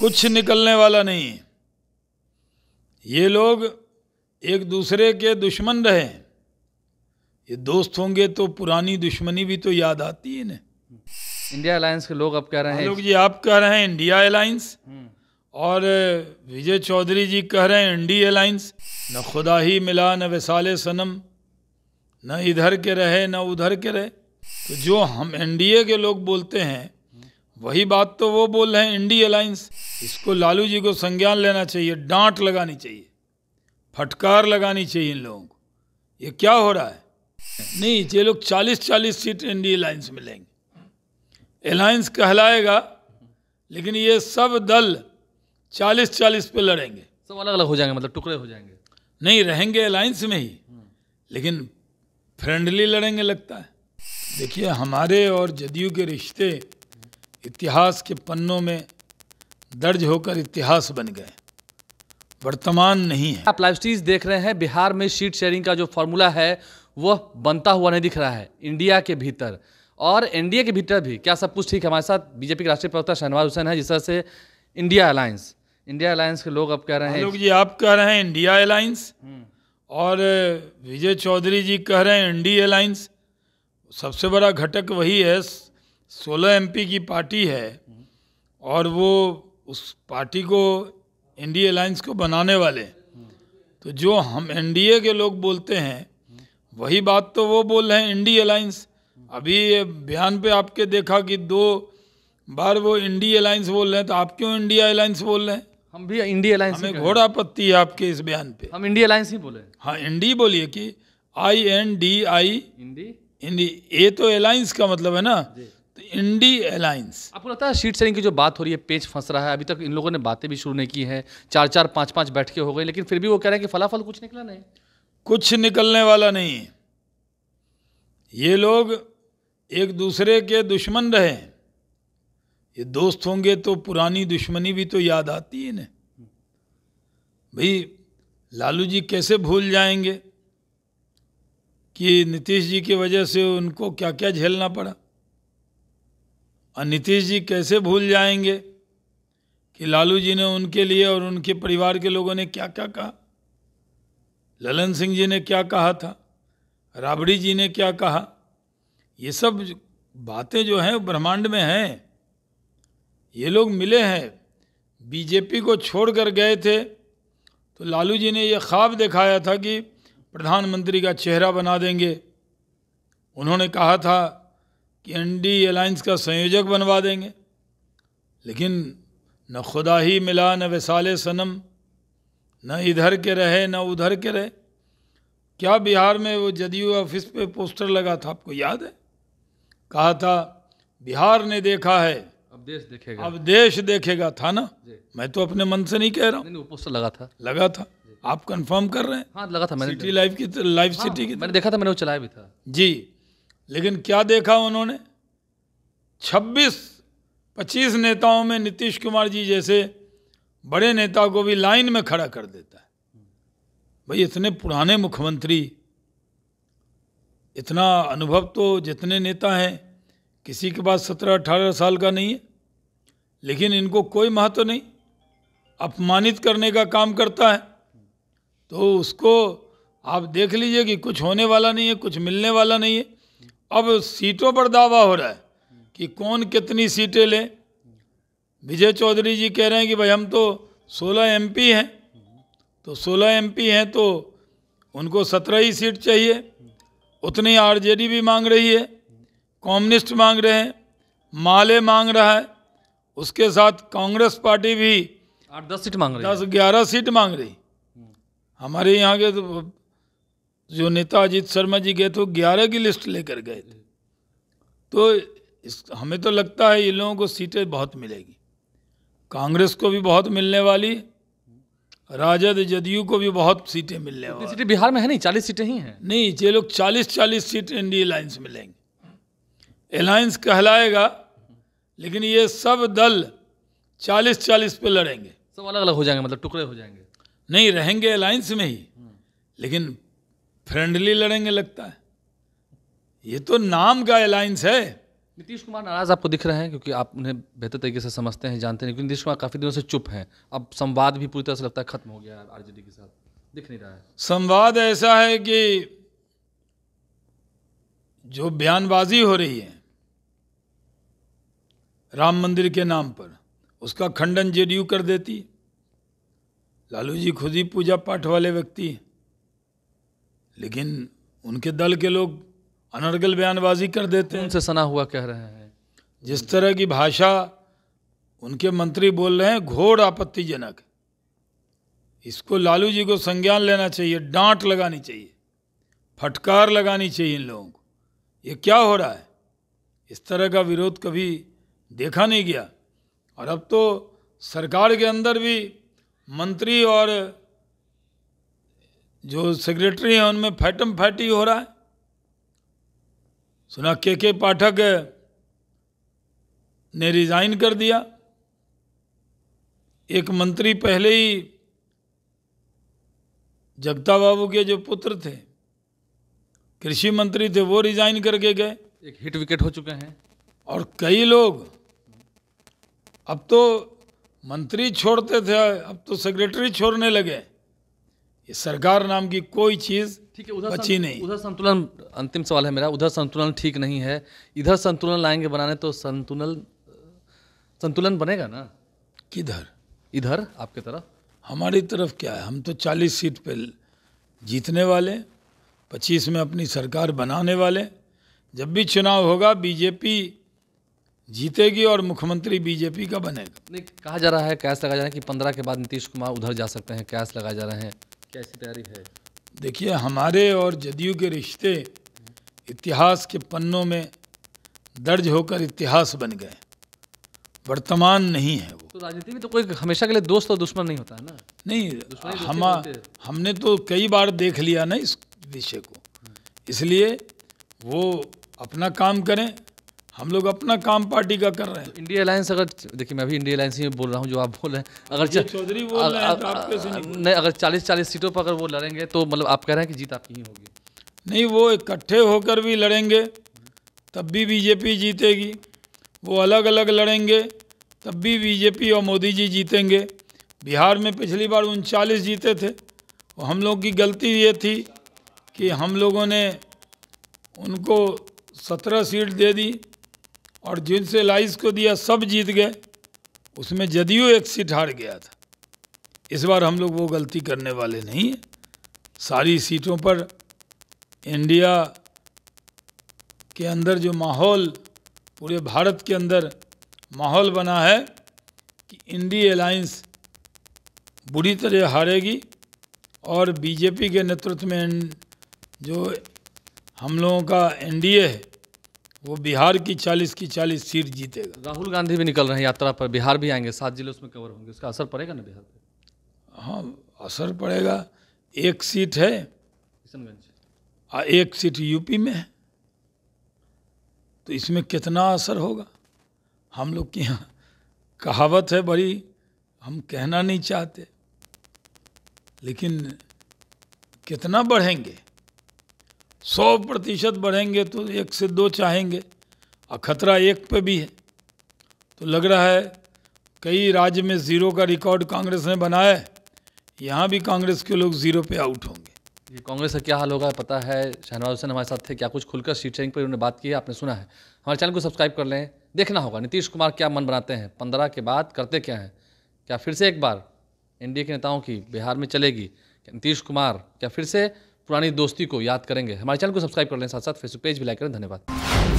कुछ निकलने वाला नहीं ये लोग एक दूसरे के दुश्मन रहे ये दोस्त होंगे तो पुरानी दुश्मनी भी तो याद आती है ना इंडिया अलायंस के लोग अब कह रहे हैं हाँ, लोग जी आप कह रहे हैं इंडिया अलायंस हम्म। और विजय चौधरी जी कह रहे हैं इंडी अलायंस न खुदा ही मिला न वसाल सनम न इधर के रहे न उधर के रहे तो जो हम एनडीए के लोग बोलते हैं वही बात तो वो बोल रहे हैं इंडी अलायंस इसको लालू जी को संज्ञान लेना चाहिए डांट लगानी चाहिए फटकार लगानी चाहिए इन लोगों को ये क्या हो रहा है नहीं ये लोग चालीस चालीस सीट इंडी अलायंस में लेंगे अलायंस कहलाएगा लेकिन ये सब दल चालीस चालीस पे लड़ेंगे सब अलग अलग हो जाएंगे मतलब टुकड़े हो जाएंगे नहीं रहेंगे अलायंस में ही लेकिन फ्रेंडली लड़ेंगे लगता है देखिए हमारे और जदयू के रिश्ते इतिहास के पन्नों में दर्ज होकर इतिहास बन गए वर्तमान नहीं है आप लाइव स्टीज देख रहे हैं बिहार में सीट शेयरिंग का जो फॉर्मूला है वह बनता हुआ नहीं दिख रहा है इंडिया के भीतर और एनडीए के भीतर भी क्या सब कुछ ठीक है हमारे साथ बीजेपी के राष्ट्रीय प्रवक्ता शहनवाज हुसैन है जिस तरह से इंडिया अलायंस इंडिया अलायंस के लोग अब कह रहे हैं लोग जी आप कह रहे हैं इंडिया अलायंस हम्म। और विजय चौधरी जी कह रहे हैं इंडिया अलायंस सबसे बड़ा घटक वही है सोलह एम की पार्टी है और वो उस पार्टी को डी अलायंस को बनाने वाले तो जो हम एन के लोग बोलते हैं वही बात तो वो बोल रहे हैं इंडी अलायंस अभी बयान पे आपके देखा कि दो बार वो इंडी अलायंस बोल रहे हैं तो आप क्यों इंडिया अलायंस बोल रहे हैं हम भी इंडिया अलायंस में घोड़ा आपत्ति है आपके इस बयान पे हम इंडिया अलायंस ही बोले हाँ इंडी बोलिए कि आई एन डी आई इंडी इंडी ए तो अलायंस का मतलब है ना इंडी एयरलाइंस आपको लगता है सीट शेयरिंग की जो बात हो रही है पेज फंस रहा है अभी तक इन लोगों ने बातें भी शुरू नहीं की है चार चार पाँच पाँच बैठ के हो गए लेकिन फिर भी वो कह रहे हैं कि फलाफल कुछ निकला नहीं कुछ निकलने वाला नहीं है ये लोग एक दूसरे के दुश्मन रहे ये दोस्त होंगे तो पुरानी दुश्मनी भी तो याद आती है न भाई लालू जी कैसे भूल जाएंगे कि नीतीश जी की वजह से उनको क्या क्या झेलना पड़ा और नीतीश जी कैसे भूल जाएंगे कि लालू जी ने उनके लिए और उनके परिवार के लोगों ने क्या क्या कहा ललन सिंह जी ने क्या कहा था राबड़ी जी ने क्या कहा ये सब बातें जो हैं ब्रह्मांड में हैं ये लोग मिले हैं बीजेपी को छोड़कर गए थे तो लालू जी ने ये ख्वाब दिखाया था कि प्रधानमंत्री का चेहरा बना देंगे उन्होंने कहा था कि एनडी अलायंस का संयोजक बनवा देंगे लेकिन न खुदा ही मिला न वसाल सनम न इधर के रहे न उधर के रहे क्या बिहार में वो जदयू ऑफिस पे पोस्टर लगा था आपको याद है कहा था बिहार ने देखा है अब देश देखेगा अब देश देखेगा था ना मैं तो अपने मन से नहीं कह रहा हूँ पोस्टर लगा था लगा था आप कंफर्म कर रहे हैं हाँ लगा था मैंने सिटी लाइफ की लाइफ हाँ, सिटी की मैंने देखा था मैंने वो चलाया भी था जी लेकिन क्या देखा उन्होंने 26 25 नेताओं में नीतीश कुमार जी जैसे बड़े नेता को भी लाइन में खड़ा कर देता है भाई इतने पुराने मुख्यमंत्री इतना अनुभव तो जितने नेता हैं किसी के पास सत्रह 18 साल का नहीं है लेकिन इनको कोई महत्व नहीं अपमानित करने का काम करता है तो उसको आप देख लीजिए कि कुछ होने वाला नहीं है कुछ मिलने वाला नहीं है अब सीटों पर दावा हो रहा है कि कौन कितनी सीटें ले विजय चौधरी जी कह रहे हैं कि भाई हम तो 16 एमपी हैं तो 16 एमपी हैं तो उनको 17 ही सीट चाहिए उतनी आरजेडी भी मांग रही है कम्युनिस्ट मांग रहे हैं माले मांग रहा है उसके साथ कांग्रेस पार्टी भी आठ दस सीट मांग रही दस ग्यारह सीट मांग रही हमारे यहाँ के तो जो नेता अजीत शर्मा जी गए थे ग्यारह की लिस्ट लेकर गए थे तो इस हमें तो लगता है ये लोगों को सीटें बहुत मिलेगी कांग्रेस को भी बहुत मिलने वाली राजद जदयू को भी बहुत सीटें मिलने वाली सीटें बिहार में है नहीं चालीस सीटें ही हैं नहीं ये लोग चालीस चालीस सीट इंडिया अलायंस में लेंगे अलायंस कहलाएगा लेकिन ये सब दल चालीस चालीस पे लड़ेंगे सब अलग अलग हो जाएंगे मतलब टुकड़े हो जाएंगे नहीं रहेंगे अलायंस में ही लेकिन फ्रेंडली लड़ेंगे लगता है ये तो नाम का अलायंस है नीतीश कुमार नाराज आपको दिख रहे हैं क्योंकि आप उन्हें बेहतर तरीके से समझते हैं जानते हैं क्योंकि नीतीश कुमार काफी दिनों से चुप हैं अब संवाद भी पूरी तरह से लगता है खत्म हो गया आरजेडी के साथ दिख नहीं रहा है संवाद ऐसा है कि जो बयानबाजी हो रही है राम मंदिर के नाम पर उसका खंडन जेडीयू कर देती लालू जी खुद ही पूजा पाठ वाले व्यक्ति हैं लेकिन उनके दल के लोग अनर्गल बयानबाजी कर देते हैं उनसे सना हुआ कह रहे हैं जिस तरह की भाषा उनके मंत्री बोल रहे हैं घोर आपत्तिजनक इसको लालू जी को संज्ञान लेना चाहिए डांट लगानी चाहिए फटकार लगानी चाहिए इन लोगों को ये क्या हो रहा है इस तरह का विरोध कभी देखा नहीं गया और अब तो सरकार के अंदर भी मंत्री और जो सेक्रेटरी हैं उनमें फैटम फैटी हो रहा है सुना के के पाठक ने रिजाइन कर दिया एक मंत्री पहले ही जगता बाबू के जो पुत्र थे कृषि मंत्री थे वो रिजाइन करके गए एक हिट विकेट हो चुके हैं और कई लोग अब तो मंत्री छोड़ते थे अब तो सेक्रेटरी छोड़ने लगे ये सरकार नाम की कोई चीज़ ठीक है उधर बची नहीं उधर संतुलन अंतिम सवाल है मेरा उधर संतुलन ठीक नहीं है इधर संतुलन लाएंगे बनाने तो संतुलन संतुलन बनेगा ना किधर इधर आपके तरफ हमारी तरफ क्या है हम तो 40 सीट पे जीतने वाले 25 में अपनी सरकार बनाने वाले जब भी चुनाव होगा बीजेपी जीतेगी और मुख्यमंत्री बीजेपी का बनेगा नहीं कहा जा रहा है कैश लगाया जा रहा है कि पंद्रह के बाद नीतीश कुमार उधर जा सकते हैं कैश लगाए जा रहे हैं कैसी तैयारी है देखिए हमारे और जदयू के रिश्ते इतिहास के पन्नों में दर्ज होकर इतिहास बन गए वर्तमान नहीं है वो तो राजनीति में तो कोई हमेशा के लिए दोस्त और दुश्मन नहीं होता है ना नहीं हम हमने तो कई बार देख लिया ना इस विषय को इसलिए वो अपना काम करें हम लोग अपना काम पार्टी का कर रहे हैं इंडिया अलायंस अगर देखिए मैं भी इंडिया अलायंस ही बोल रहा हूँ जो आप बोल रहे हैं अगर चौधरी बोल रहे हैं तो नहीं, अगर चालीस चालीस सीटों पर अगर वो लड़ेंगे तो मतलब आप कह रहे हैं कि जीत आपकी ही होगी नहीं वो इकट्ठे होकर भी लड़ेंगे तब भी बीजेपी जीतेगी वो अलग अलग लड़ेंगे तब भी बीजेपी और मोदी जी जीतेंगे बिहार में पिछली बार उनचालीस जीते थे और हम लोगों की गलती ये थी कि हम लोगों ने उनको सत्रह सीट दे दी और जिनसे लाइस को दिया सब जीत गए उसमें जदयू एक सीट हार गया था इस बार हम लोग वो गलती करने वाले नहीं हैं सारी सीटों पर इंडिया के अंदर जो माहौल पूरे भारत के अंदर माहौल बना है कि इंडी अलाइंस बुरी तरह हारेगी और बीजेपी के नेतृत्व में जो हम लोगों का एनडीए है वो बिहार की चालीस की चालीस सीट जीतेगा राहुल गांधी भी निकल रहे हैं यात्रा पर बिहार भी आएंगे सात जिले उसमें कवर होंगे उसका असर पड़ेगा ना बिहार पर हाँ असर पड़ेगा एक सीट है किशनगंज एक सीट यूपी में है तो इसमें कितना असर होगा हम लोग की यहाँ कहावत है बड़ी हम कहना नहीं चाहते लेकिन कितना बढ़ेंगे सौ प्रतिशत बढ़ेंगे तो एक से दो चाहेंगे और ख़तरा एक पे भी है तो लग रहा है कई राज्य में ज़ीरो का रिकॉर्ड कांग्रेस ने बनाया है यहाँ भी कांग्रेस के लोग ज़ीरो पे आउट होंगे ये कांग्रेस का क्या हाल होगा पता है शहनवाज हुसैन हमारे साथ थे क्या कुछ खुलकर सीट शेयरिंग पर उन्होंने बात की है आपने सुना है हमारे चैनल को सब्सक्राइब कर लें देखना होगा नीतीश कुमार क्या मन बनाते हैं पंद्रह के बाद करते क्या हैं क्या फिर से एक बार एनडीए के नेताओं की बिहार में चलेगी नीतीश कुमार क्या फिर से पुरानी दोस्ती को याद करेंगे हमारे चैनल को सब्सक्राइब कर लें साथ साथ फेसबुक पेज भी लाइक करें धन्यवाद